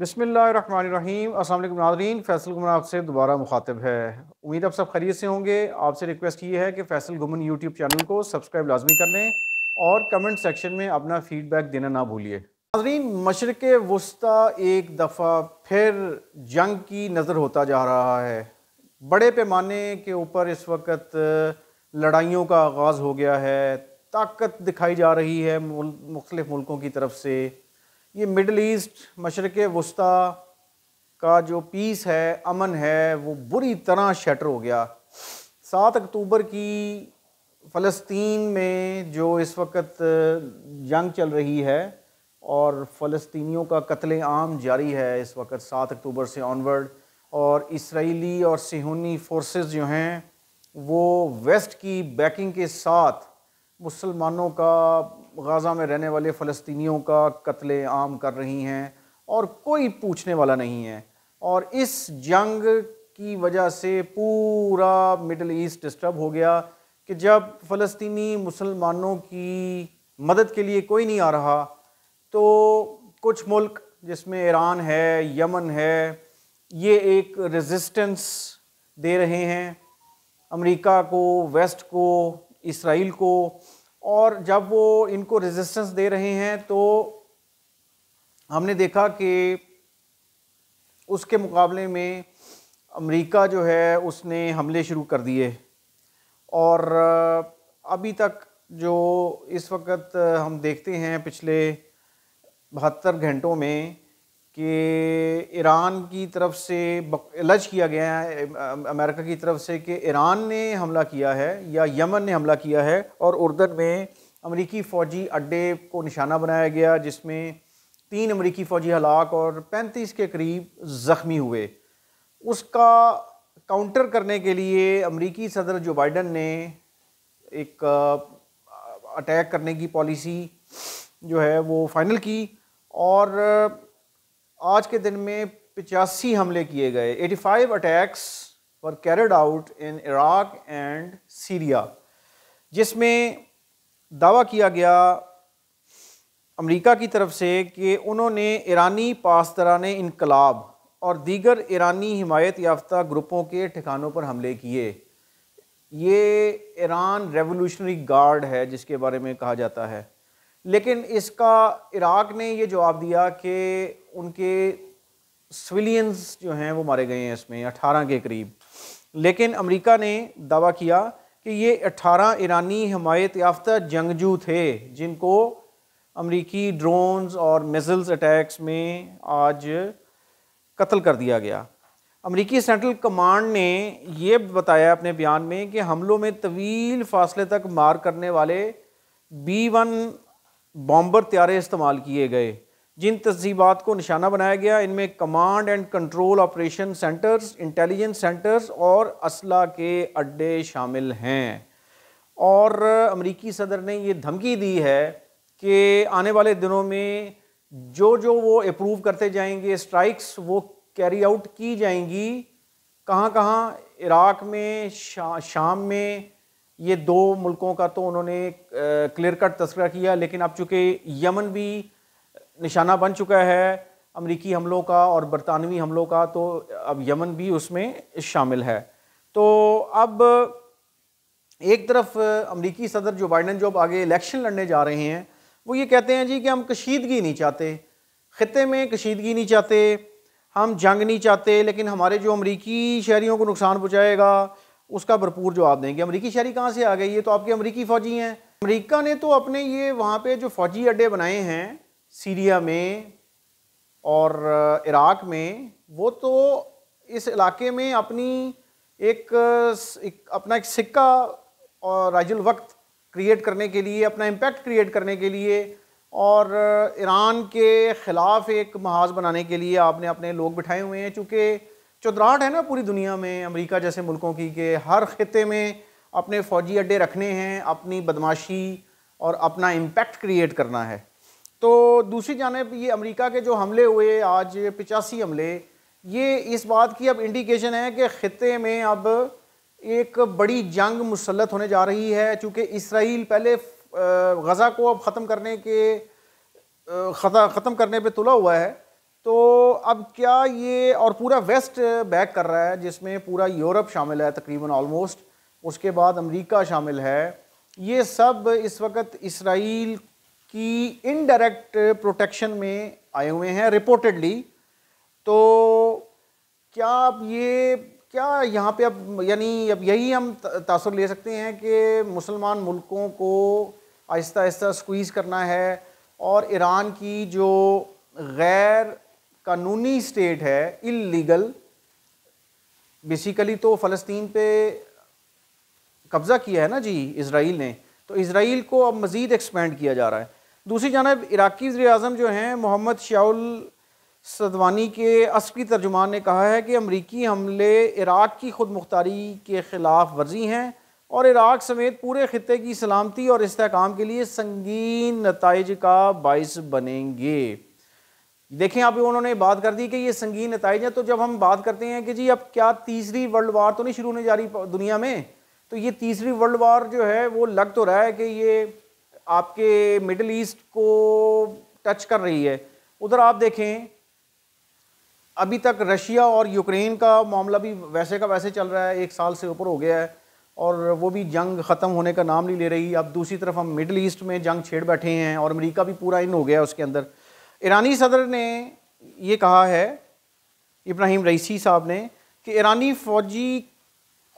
बसमिल असल नादरीन फैसल गुमन आपसे दोबारा मुखातब है उम्मीद आप सब खरीद से होंगे आपसे रिक्वेस्ट ये है कि फैसल गुमन यूट्यूब चैनल को सब्सक्राइब लाजमी कर लें और कमेंट सेक्शन में अपना फ़ीडबैक देना ना भूलिए नादरीन मशरक़ वस्ती एक दफ़ा फिर जंग की नज़र होता जा रहा है बड़े पैमाने के ऊपर इस वक्त लड़ाइयों का आगाज़ हो गया है ताकत दिखाई जा रही है मुख्तलिफ़ मुल्कों की तरफ से ये मिडल ईस्ट मशरक़ वस्ती का जो पीस है अमन है वो बुरी तरह शटर हो गया सात अक्टूबर की फ़लस्तीन में जो इस वक्त जंग चल रही है और फ़लस्तियों का कत्ल आम जारी है इस वक्त सात अक्टूबर से ऑनवर्ड और इसराइली और सिहूनी फोर्सेस जो हैं वो वेस्ट की बैकिंग के साथ मुसलमानों का गज़ा में रहने वाले फ़लस्तियों का कत्ल आम कर रही हैं और कोई पूछने वाला नहीं है और इस जंग की वजह से पूरा मिडल ईस्ट डिस्टर्ब हो गया कि जब फ़लस्तनी मुसलमानों की मदद के लिए कोई नहीं आ रहा तो कुछ मुल्क जिसमें ईरान है यमन है ये एक रेजिस्टेंस दे रहे हैं अमेरिका को वेस्ट को इसराइल को और जब वो इनको रेजिस्टेंस दे रहे हैं तो हमने देखा कि उसके मुकाबले में अमेरिका जो है उसने हमले शुरू कर दिए और अभी तक जो इस वक्त हम देखते हैं पिछले बहत्तर घंटों में कि ईरान की तरफ से लज किया गया है अमेरिका की तरफ से कि ईरान ने हमला किया है या यमन ने हमला किया है और उर्दन में अमरीकी फ़ौजी अड्डे को निशाना बनाया गया जिसमें तीन अमरीकी फ़ौजी हलाक और पैंतीस के करीब ज़ख्मी हुए उसका काउंटर करने के लिए अमरीकी सदर जो बाइडन ने एक अटैक करने की पॉलिसी जो है वो फाइनल की और आज के दिन में पचासी हमले किए गए 85 attacks were carried out in Iraq and Syria जिसमें दावा किया गया अमेरिका की तरफ से कि उन्होंने ईरानी पासदरान इनकलाब और दीगर ईरानी हमायत याफ्ता ग्रुपों के ठिकानों पर हमले किए ये ईरान रेवोल्यूशनरी गार्ड है जिसके बारे में कहा जाता है लेकिन इसका इराक ने ये जवाब दिया कि उनके सिविलियंस जो हैं वो मारे गए हैं इसमें अठारह के करीब लेकिन अमेरिका ने दावा किया कि ये अट्ठारह ईरानी हमायत याफ्ता जंगजू थे जिनको अमरीकी ड्रोन्स और मिज़ल्स अटैक्स में आज कत्ल कर दिया गया अमरीकी सेंट्रल कमांड ने यह बताया अपने बयान में कि हमलों में तवील फासले तक मार करने वाले बी वन बॉम्बर त्यारे इस्तेमाल किए गए जिन तहसीबात को निशाना बनाया गया इनमें command and control operation centres intelligence centres और असला के अड्डे शामिल हैं और अमरीकी सदर ने ये धमकी दी है कि आने वाले दिनों में जो जो वो अप्रूव करते जाएंगे स्ट्राइक्स वो कैरी आउट की जाएंगी कहाँ कहाँ इराक़ में शा, शाम में ये दो मुल्कों का तो उन्होंने क्लियर कट तस्करा किया लेकिन अब चूँकि यमन भी निशाना बन चुका है अमरीकी हमलों का और बरतानवी हमलों का तो अब यमन भी उसमें शामिल है तो अब एक तरफ अमरीकी सदर जो बाइडन जो अब आगे इलेक्शन लड़ने जा रहे हैं वो ये कहते हैं जी कि हम कशीदगी नहीं चाहते ख़त्े में कशीदगी नहीं चाहते हम जंग नहीं चाहते लेकिन हमारे जो अमरीकी शहरीों को नुकसान पहुँचाएगा उसका भरपूर जवाब देंगे अमरीकी शहरी कहाँ से आ गई ये तो आपके अमरीकी फ़ौजी हैं अमरीका ने तो अपने ये वहाँ पर जो फ़ौजी अड्डे बनाए हैं सीरिया में और इराक़ में वो तो इस इलाके में अपनी एक, एक अपना एक सिक्का और राजुल वक्त क्रिएट करने के लिए अपना इम्पैक्ट क्रिएट करने के लिए और ईरान के ख़िलाफ़ एक महाज बनाने के लिए आपने अपने लोग बिठाए हुए हैं चूँकि चौधराहट है ना पूरी दुनिया में अमेरिका जैसे मुल्कों की कि हर खत्े में अपने फ़ौजी अड्डे रखने हैं अपनी बदमाशी और अपना इम्पैक्ट क्रिएट करना है तो दूसरी जानब ये अमेरिका के जो हमले हुए आज पिचासी हमले ये इस बात की अब इंडिकेशन है कि ख़त्े में अब एक बड़ी जंग मुसलत होने जा रही है चूँकि इसराइल पहले गज़ा को अब ख़त्म करने के ख़त्म करने पे तुला हुआ है तो अब क्या ये और पूरा वेस्ट बैक कर रहा है जिसमें पूरा यूरोप शामिल है तकरीबन ऑलमोस्ट उसके बाद अमेरिका शामिल है ये सब इस वक्त इसराइल की इनडायरेक्ट प्रोटेक्शन में आए हुए हैं रिपोर्टेडली तो क्या अब ये क्या यहाँ पे अब यानी अब यही हम तासर ले सकते हैं कि मुसलमान मुल्कों को आहिस्ता आहिस्ता स्क्वीज़ करना है और ईरान की जो गैर कानूनी स्टेट है इलीगल बेसिकली तो फ़लस्तीन पे कब्ज़ा किया है ना जी इसराइल ने तो इसराइल को अब मज़ीद एक्सपेंड किया जा रहा है दूसरी जानब इराक़ी वजी अजम जो हैं मोहम्मद शाउल सदवानी के असली तर्जुमान ने कहा है कि अमरीकी हमले इराक़ की खुद मुख्तारी के ख़िलाफ़ वर्जी हैं और इराक़ समेत पूरे ख़त्े की सलामती और इसकाम के लिए संगीन नतज का बायस बनेंगे देखें आप उन्होंने बात कर दी कि ये संगीन नतज हैं तो जब हम बात करते हैं कि जी अब क्या तीसरी वर्ल्ड वार तो नहीं शुरू होने जा रही दुनिया में तो ये तीसरी वर्ल्ड वार जो है वो लग तो रहा है कि ये आपके मिडल ईस्ट को टच कर रही है उधर आप देखें अभी तक रशिया और यूक्रेन का मामला भी वैसे का वैसे चल रहा है एक साल से ऊपर हो गया है और वो भी जंग ख़त्म होने का नाम नहीं ले रही अब दूसरी तरफ हम मिडल ईस्ट में जंग छेड़ बैठे हैं और अमेरिका भी पूरा इन हो गया है उसके अंदर ईरानी सदर ने ये कहा है इब्राहिम रईसी साहब ने कि ईरानी फ़ौजी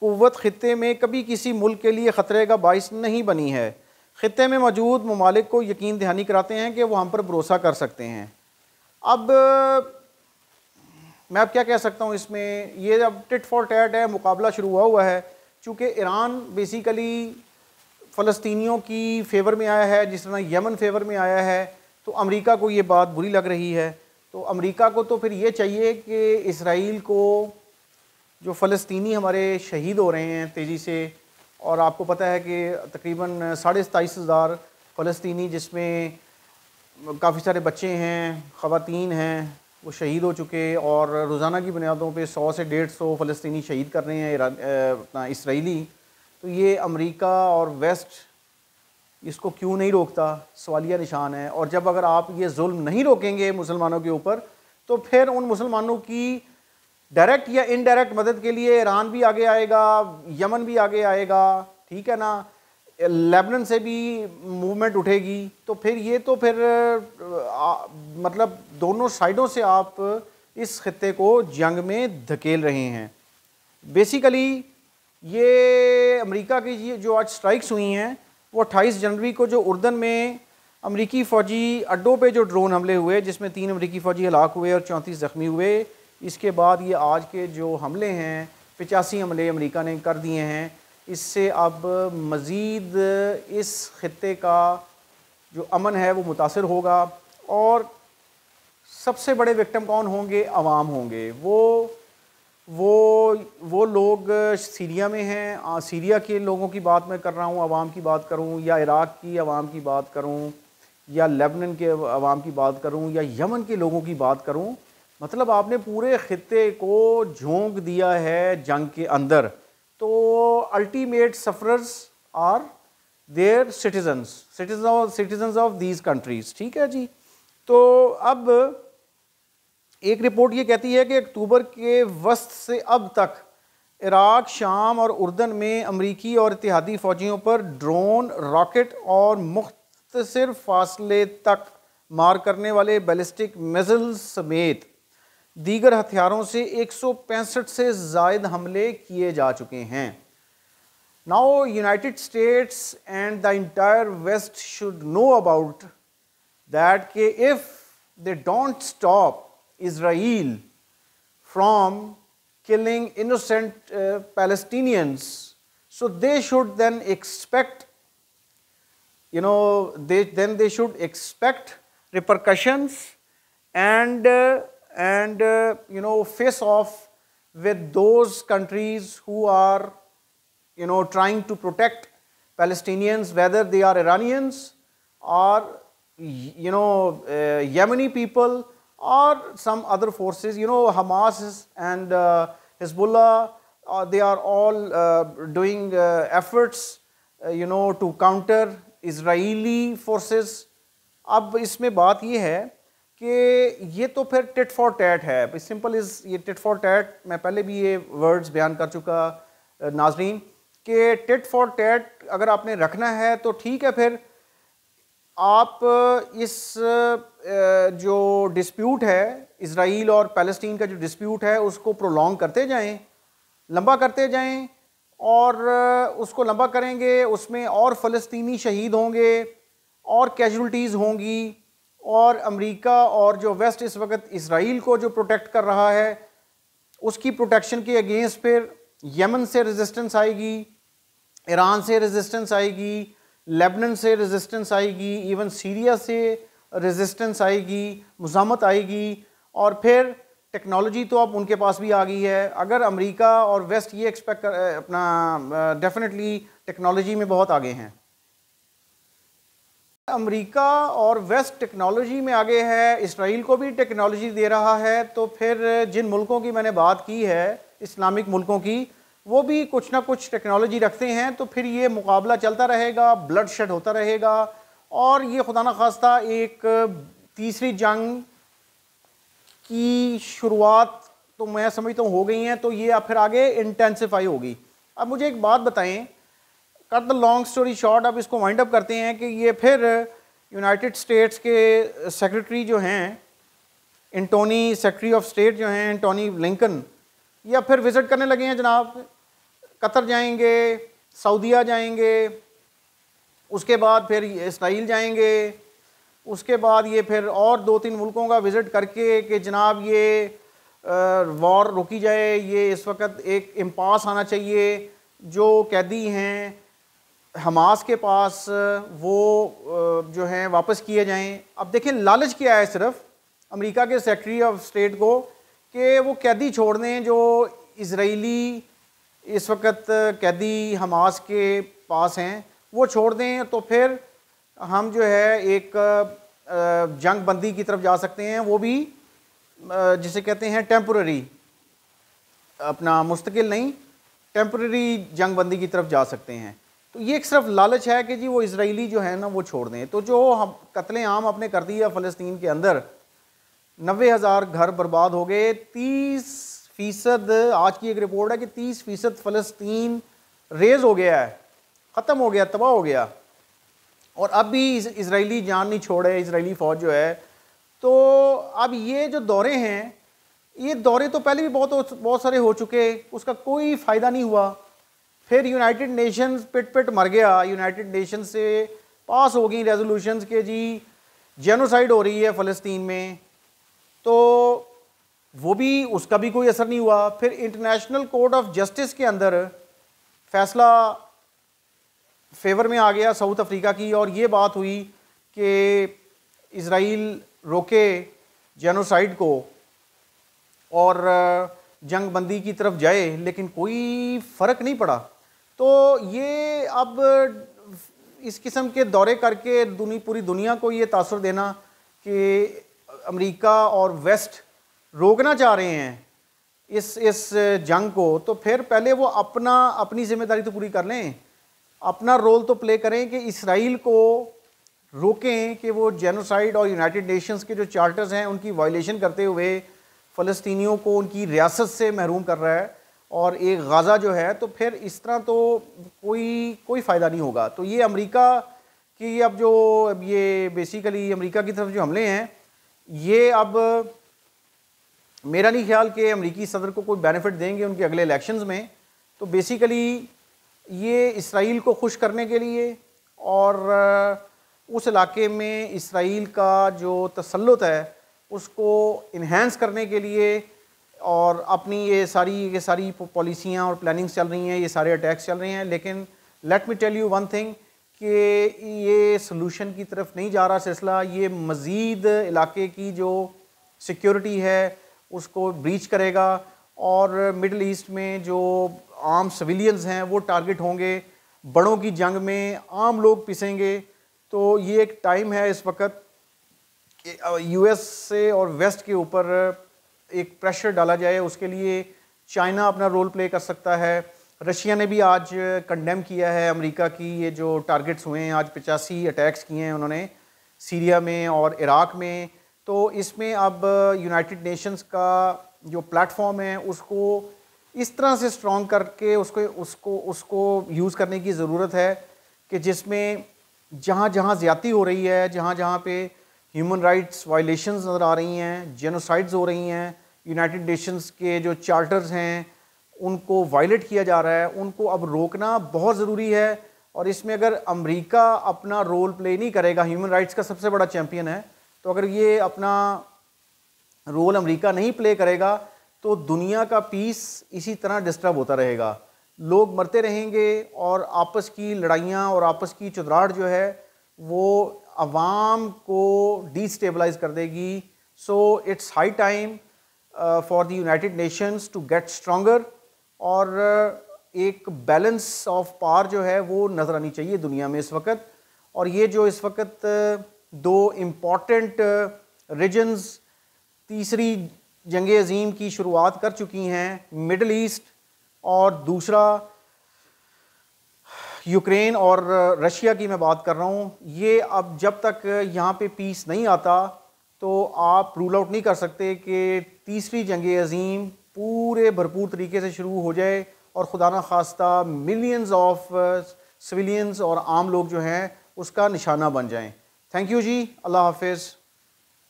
क़वत ख़त्े में कभी किसी मुल्क के लिए ख़तरे का बायस नहीं बनी है ख़त्े में मौजूद ममालिक को यकीन दहानी कराते हैं कि वो हम पर भरोसा कर सकते हैं अब मैं अब क्या कह सकता हूँ इसमें ये अब टिट फॉर टैट है मुकाबला शुरू हुआ हुआ है चूँकि ईरान बेसिकली फ़लस्तियों की फेवर में आया है जिस तरह यमन फेवर में आया है तो अमेरिका को ये बात बुरी लग रही है तो अमेरिका को तो फिर ये चाहिए कि इसराइल को जो फलस्तनी हमारे शहीद हो रहे हैं तेज़ी से और आपको पता है कि तकरीबन साढ़े सताईस हज़ार फलस्तनी जिसमें काफ़ी सारे बच्चे हैं ख़वान हैं वो शहीद हो चुके और रोज़ाना की बुनियादों पे सौ से डेढ़ सौ फ़लस्तनी शहीद कर रहे हैं अपना इसराइली तो ये अमेरिका और वेस्ट इसको क्यों नहीं रोकता सवालिया निशान है और जब अगर आप ये जुल्म नहीं रोकेंगे मुसलमानों के ऊपर तो फिर उन मुसलमानों की डायरेक्ट या इनडायरेक्ट मदद के लिए ईरान भी आगे आएगा यमन भी आगे आएगा ठीक है ना लेबनन से भी मूवमेंट उठेगी तो फिर ये तो फिर आ, मतलब दोनों साइडों से आप इस खत्े को जंग में धकेल रहे हैं बेसिकली ये अमेरिका की जो आज स्ट्राइक्स हुई हैं वो 28 जनवरी को जो उर्दन में अमरीकी फ़ौजी अड्डों पे जो ड्रोन हमले हुए जिसमें तीन अमरीकी फ़ौजी हलाक हुए और चौंतीस ज़ख्मी हुए इसके बाद ये आज के जो हमले हैं पचासी हमले अमरीका ने कर दिए हैं इससे अब मज़ीद इस ख़त्े का जो अमन है वो मुतासर होगा और सबसे बड़े विक्टम कौन होंगे आवाम होंगे वो वो वो लोग सीरिया में हैं सीरिया के लोगों की बात मैं कर रहा हूँ आवाम की बात करूँ या इराक़ की आवाम की बात करूँ या लेबनन के आवाम की बात करूँ या यमन के लोगों की बात करूँ मतलब आपने पूरे ख़त्े को झोंक दिया है जंग के अंदर तो ultimate sufferers are their citizens citizen of these countries ठीक है जी तो अब एक रिपोर्ट ये कहती है कि अक्टूबर के वस्त से अब तक इराक शाम और उर्दन में अमरीकी और इतिहादी फ़ौजियों पर ड्रोन रॉकेट और मुख्तर फासले तक मार करने वाले बैलिस्टिक मिज़ल समेत दीगर हथियारों से एक सौ पैंसठ से जायद हमले किए जा चुके हैं now United States and the entire West should know about that के if they don't stop Israel from killing innocent uh, Palestinians. So they should then expect, you know, they, then they should expect repercussions and, uh, and uh, you know, face off with those countries who are, you know, trying to protect Palestinians, whether they are Iranians or, you know, uh, Yemeni people or some other forces. You know, Hamas and uh, Hezbollah, uh, they are all uh, doing uh, efforts, uh, you know, to counter Israeli forces. अब इसमें बात ये है कि ये तो फिर tit for tat है सिंपल इज़ ये टिट फॉर टैट मैं पहले भी ये वर्ड्स बयान कर चुका नाजरीन कि टिट फॉर टैट अगर आपने रखना है तो ठीक है फिर आप इस जो डिस्प्यूट है इसराइल और पैलेस्टीन का जो डिस्प्यूट है उसको प्रोलॉन्ग करते जाएं लंबा करते जाएं और उसको लंबा करेंगे उसमें और फ़लस्तीनी शहीद होंगे और कैजुलटीज़ होंगी और अमेरिका और जो वेस्ट इस वक्त इसराइल को जो प्रोटेक्ट कर रहा है उसकी प्रोटेक्शन के अगेंस्ट फिर यमन से रेजिस्टेंस आएगी ईरान से रेजिस्टेंस आएगी लेबनन से रेजिस्टेंस आएगी इवन सीरिया से रेजिस्टेंस आएगी मजामत आएगी और फिर टेक्नोलॉजी तो अब उनके पास भी आ गई है अगर अमेरिका और वेस्ट ये एक्सपेक्ट कर अपना डेफिनेटली टेक्नोलॉजी में बहुत आगे हैं अमेरिका और वेस्ट टेक्नोलॉजी में आगे है इसराइल को भी टेक्नोलॉजी दे रहा है तो फिर जिन मुल्कों की मैंने बात की है इस्लामिक मुल्कों की वो भी कुछ ना कुछ टेक्नोलॉजी रखते हैं तो फिर ये मुकाबला चलता रहेगा ब्लड शेड होता रहेगा और ये खुदा न खास्ता एक तीसरी जंग की शुरुआत तो मैं समझता हूँ हो गई हैं तो ये अब फिर आगे इंटेंसिफाई होगी अब मुझे एक बात बताएं कर द लॉन्ग स्टोरी शॉर्ट अब इसको वाइंड अप करते हैं कि ये फिर यूनाइटेड स्टेट्स के सेक्रेटरी जो हैं इंटोनी सेक्रेटरी ऑफ स्टेट जो हैं एंटोनी लिंकन या फिर विज़िट करने लगे हैं जनाब कतर जाएंगे सऊदिया जाएंगे उसके बाद फिर इसराइल जाएंगे उसके बाद ये फिर और दो तीन मुल्कों का विज़िट करके कि जनाब ये वॉर रुकी जाए ये इस वक्त एक इम्पास आना चाहिए जो कैदी हैं हमास के पास वो जो हैं वापस किए जाएं अब देखें लालच किया है सिर्फ अमेरिका के सेक्रेटरी ऑफ स्टेट को कि वो कैदी छोड़ दें जो इसराइली इस वक्त कैदी हमास के पास हैं वो छोड़ दें तो फिर हम जो है एक जंग बंदी की तरफ जा सकते हैं वो भी जिसे कहते हैं टेम्प्ररी अपना मुस्तकिल नहीं टेम्प्ररी जंग बंदी की तरफ जा सकते हैं तो ये एक सिर्फ लालच है कि जी वो इसराइली जो है ना वो छोड़ दें तो जो हम कत्ले आम अपने कर दिया फ़लस्तीन के अंदर नबे हज़ार घर बर्बाद हो गए तीस फ़ीसद आज की एक रिपोर्ट है कि तीस फ़ीसद फ़लस्तीन रेज हो गया है ख़त्म हो गया तबाह हो गया और अब भी इसराइली जान नहीं छोड़े इसराइली फ़ौज जो है तो अब ये जो दौरे हैं ये दौरे तो पहले भी बहुत बहुत सारे हो चुके उसका कोई फ़ायदा नहीं हुआ फिर यूनाइटेड नेशंस पिट पिट मर गया यूनाइटेड नेशन से पास हो गई रेजोल्यूशन के जी जेनोसाइड हो रही है फ़लस्तीन में तो वो भी उसका भी कोई असर नहीं हुआ फिर इंटरनेशनल कोर्ट ऑफ जस्टिस के अंदर फैसला फेवर में आ गया साउथ अफ्रीका की और ये बात हुई कि इसराइल रोके जेनोसाइड को और जंग बंदी की तरफ जाए लेकिन कोई फ़र्क नहीं पड़ा तो ये अब इस किस्म के दौरे करके दुनी पूरी दुनिया को ये तासर देना कि अमेरिका और वेस्ट रोकना चाह रहे हैं इस इस जंग को तो फिर पहले वो अपना अपनी जिम्मेदारी तो पूरी कर लें अपना रोल तो प्ले करें कि इसराइल को रोकें कि वो जेनोसाइड और यूनाइटेड नेशंस के जो चार्टर्स हैं उनकी वायलेशन करते हुए फ़लस्तियों को उनकी रियासत से महरूम कर रहा है और एक गाज़ा जो है तो फिर इस तरह तो कोई कोई फ़ायदा नहीं होगा तो ये अमरीका की अब जो अब ये बेसिकली अमरीका की तरफ जो हमले हैं ये अब मेरा नहीं ख्याल कि अमरीकी सदर को कोई बेनिफिट देंगे उनके अगले इलेक्शंस में तो बेसिकली ये इसराइल को खुश करने के लिए और उस इलाके में इसराइल का जो तसलुत है उसको इन्हेंस करने के लिए और अपनी ये सारी ये सारी पॉलिसियाँ और प्लानिंग्स चल रही हैं ये सारे अटैक्स चल रहे हैं लेकिन let me tell you one thing कि ये सोलूशन की तरफ नहीं जा रहा सिलसिला ये मज़ीद इलाके की जो सिक्योरिटी है उसको ब्रीच करेगा और मिडल ईस्ट में जो आम सिविलियंस हैं वो टारगेट होंगे बड़ों की जंग में आम लोग पिसेंगे तो ये एक टाइम है इस वक्त यूएस से और वेस्ट के ऊपर एक प्रेशर डाला जाए उसके लिए चाइना अपना रोल प्ले कर सकता है रशिया ने भी आज कंडेम किया है अमेरिका की ये जो टारगेट्स हुए हैं आज पचासी अटैक्स किए हैं उन्होंने सीरिया में और इराक़ में तो इसमें अब यूनाइटेड नेशंस का जो प्लेटफॉर्म है उसको इस तरह से स्ट्रॉन्ग करके उसको उसको उसको यूज़ करने की ज़रूरत है कि जिसमें जहाँ जहाँ ज्यादी हो रही है जहाँ जहाँ पे ह्यूमन राइट्स वायलेशंस नज़र आ रही हैं जेनोसाइड्स हो रही हैं यूनाइटेड नेशंस के जो चार्टर्स हैं उनको वायलेट किया जा रहा है उनको अब रोकना बहुत ज़रूरी है और इसमें अगर अमेरिका अपना रोल प्ले नहीं करेगा ह्यूमन राइट्स का सबसे बड़ा चैम्पियन है तो अगर ये अपना रोल अमेरिका नहीं प्ले करेगा तो दुनिया का पीस इसी तरह डिस्टर्ब होता रहेगा लोग मरते रहेंगे और आपस की लड़ाइयाँ और आपस की चुदराहट जो है वो आवाम को डिस्टेबलाइज कर देगी so it's high time for the United Nations to get stronger और uh, एक बैलेंस ऑफ पावर जो है वो नज़र आनी चाहिए दुनिया में इस वक्त और ये जो इस वक्त uh, दो इम्पॉर्टेंट रीजन्स uh, तीसरी जंग अजीम की शुरुआत कर चुकी हैं मिडल ईस्ट और दूसरा यूक्रेन और रशिया uh, की मैं बात कर रहा हूँ ये अब जब तक यहाँ पे पीस नहीं आता तो आप रूल आउट नहीं कर सकते कि तीसरी जंग अजीम पूरे भरपूर तरीके से शुरू हो जाए और खुदा न खास्ता मिलियंस ऑफ सिविलियंस और आम लोग जो हैं उसका निशाना बन जाएं Thank you ji. Allah Hafiz.